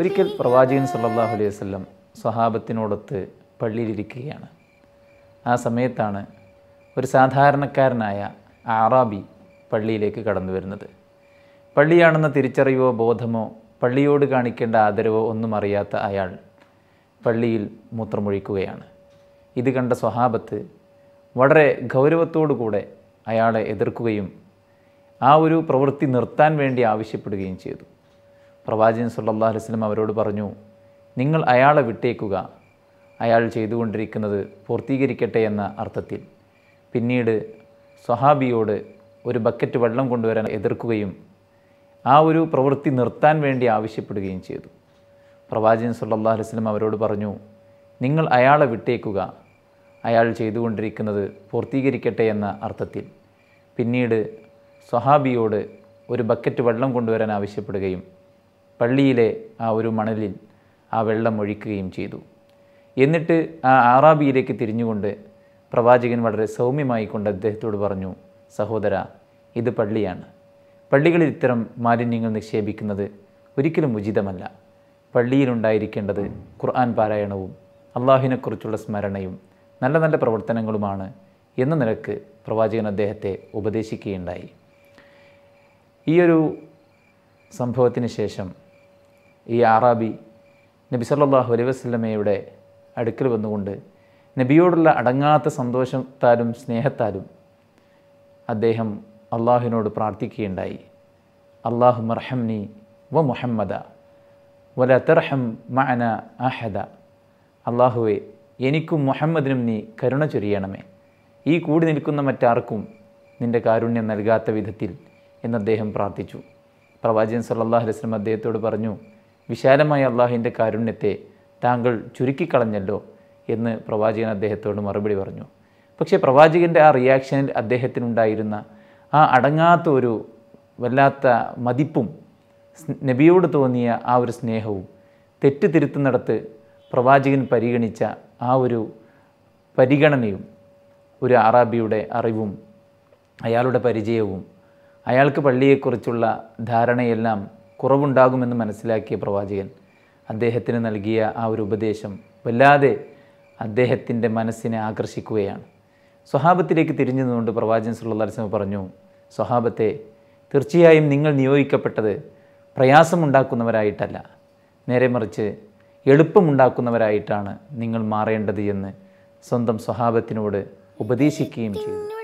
ഒരിക്കൽ പ്രവാചകൻ സല്ലാഹു അലൈഹി വസ്ലം സ്വഹാബത്തിനോടൊത്ത് പള്ളിയിലിരിക്കുകയാണ് ആ സമയത്താണ് ഒരു സാധാരണക്കാരനായ ആറാബി പള്ളിയിലേക്ക് കടന്നു വരുന്നത് പള്ളിയാണെന്ന തിരിച്ചറിവോ ബോധമോ പള്ളിയോട് കാണിക്കേണ്ട ആദരവോ ഒന്നും അറിയാത്ത അയാൾ പള്ളിയിൽ മൂത്രമൊഴിക്കുകയാണ് ഇത് കണ്ട സ്വഹാബത്ത് വളരെ ഗൗരവത്തോടുകൂടെ അയാളെ എതിർക്കുകയും ആ ഒരു പ്രവൃത്തി നിർത്താൻ വേണ്ടി ആവശ്യപ്പെടുകയും ചെയ്തു പ്രവാചകൻ സല്ലാ അലിസ്ലം അവരോട് പറഞ്ഞു നിങ്ങൾ അയാളെ വിട്ടേക്കുക അയാൾ ചെയ്തുകൊണ്ടിരിക്കുന്നത് പൂർത്തീകരിക്കട്ടെ എന്ന അർത്ഥത്തിൽ പിന്നീട് സ്വഹാബിയോട് ഒരു ബക്കറ്റ് വെള്ളം കൊണ്ടുവരാൻ എതിർക്കുകയും ആ ഒരു പ്രവൃത്തി നിർത്താൻ വേണ്ടി ആവശ്യപ്പെടുകയും ചെയ്തു പ്രവാചകൻ സല്ലാ അലിസ്ലം അവരോട് പറഞ്ഞു നിങ്ങൾ അയാളെ വിട്ടേക്കുക അയാൾ ചെയ്തുകൊണ്ടിരിക്കുന്നത് പൂർത്തീകരിക്കട്ടെ എന്ന അർത്ഥത്തിൽ പിന്നീട് സ്വഹാബിയോട് ഒരു ബക്കറ്റ് വെള്ളം കൊണ്ടുവരാൻ ആവശ്യപ്പെടുകയും പള്ളിയിലെ ആ ഒരു മണലിൽ ആ വെള്ളം ഒഴിക്കുകയും ചെയ്തു എന്നിട്ട് ആ ആറാബിയിലേക്ക് തിരിഞ്ഞുകൊണ്ട് പ്രവാചകൻ വളരെ സൗമ്യമായി കൊണ്ട് അദ്ദേഹത്തോട് പറഞ്ഞു സഹോദര ഇത് പള്ളിയാണ് പള്ളികളിൽ ഇത്തരം മാലിന്യങ്ങൾ നിക്ഷേപിക്കുന്നത് ഒരിക്കലും ഉചിതമല്ല പള്ളിയിലുണ്ടായിരിക്കേണ്ടത് ഖുർആൻ പാരായണവും അള്ളാഹുവിനെക്കുറിച്ചുള്ള സ്മരണയും നല്ല നല്ല പ്രവർത്തനങ്ങളുമാണ് എന്ന നിലക്ക് പ്രവാചകൻ അദ്ദേഹത്തെ ഉപദേശിക്കുകയുണ്ടായി ഈയൊരു സംഭവത്തിന് ശേഷം ഈ ആറാബി നബി സല്ലാഹു അലൈ വസ്ലമയുടെ അടുക്കൽ വന്നുകൊണ്ട് നബിയോടുള്ള അടങ്ങാത്ത സന്തോഷത്താലും സ്നേഹത്താലും അദ്ദേഹം അള്ളാഹുവിനോട് പ്രാർത്ഥിക്കുകയുണ്ടായി അള്ളാഹു മർഹംനി വ മുഹമ്മദ വല തർഹം മഅന അഹദ അള്ളാഹുവെ എനിക്കും മുഹമ്മദിനും നീ കരുണ ചൊരിയണമേ ഈ കൂടി നിൽക്കുന്ന മറ്റാർക്കും നിൻ്റെ കാരുണ്യം നൽകാത്ത വിധത്തിൽ എന്ന് അദ്ദേഹം പ്രാർത്ഥിച്ചു പ്രവാചകൻ സല്ലാഹു അലൈഹി അദ്ദേഹത്തോട് പറഞ്ഞു വിശാലമായ അള്ളാഹുവിൻ്റെ കാരുണ്യത്തെ താങ്കൾ ചുരുക്കിക്കളഞ്ഞല്ലോ എന്ന് പ്രവാചകൻ അദ്ദേഹത്തോട് മറുപടി പറഞ്ഞു പക്ഷേ പ്രവാചകൻ്റെ ആ റിയാക്ഷനിൽ അദ്ദേഹത്തിനുണ്ടായിരുന്ന ആ അടങ്ങാത്ത ഒരു വല്ലാത്ത മതിപ്പും നബിയോട് തോന്നിയ ആ ഒരു സ്നേഹവും തെറ്റ് തിരുത്തുന്നിടത്ത് പ്രവാചകൻ പരിഗണിച്ച ആ ഒരു പരിഗണനയും ഒരു അറാബിയുടെ അറിവും അയാളുടെ പരിചയവും അയാൾക്ക് പള്ളിയെക്കുറിച്ചുള്ള ധാരണയെല്ലാം കുറവുണ്ടാകുമെന്ന് മനസ്സിലാക്കിയ പ്രവാചകൻ അദ്ദേഹത്തിന് നൽകിയ ആ ഒരു ഉപദേശം വല്ലാതെ അദ്ദേഹത്തിൻ്റെ മനസ്സിനെ ആകർഷിക്കുകയാണ് സ്വഹാബത്തിലേക്ക് തിരിഞ്ഞു നിന്നുകൊണ്ട് പ്രവാചകൻ സുല്ലാസ്ലം പറഞ്ഞു സ്വഹാബത്തെ തീർച്ചയായും നിങ്ങൾ നിയോഗിക്കപ്പെട്ടത് പ്രയാസമുണ്ടാക്കുന്നവരായിട്ടല്ല നേരെ മറിച്ച് എളുപ്പമുണ്ടാക്കുന്നവരായിട്ടാണ് നിങ്ങൾ മാറേണ്ടത് എന്ന് സ്വന്തം സ്വഹാബത്തിനോട് ഉപദേശിക്കുകയും ചെയ്തു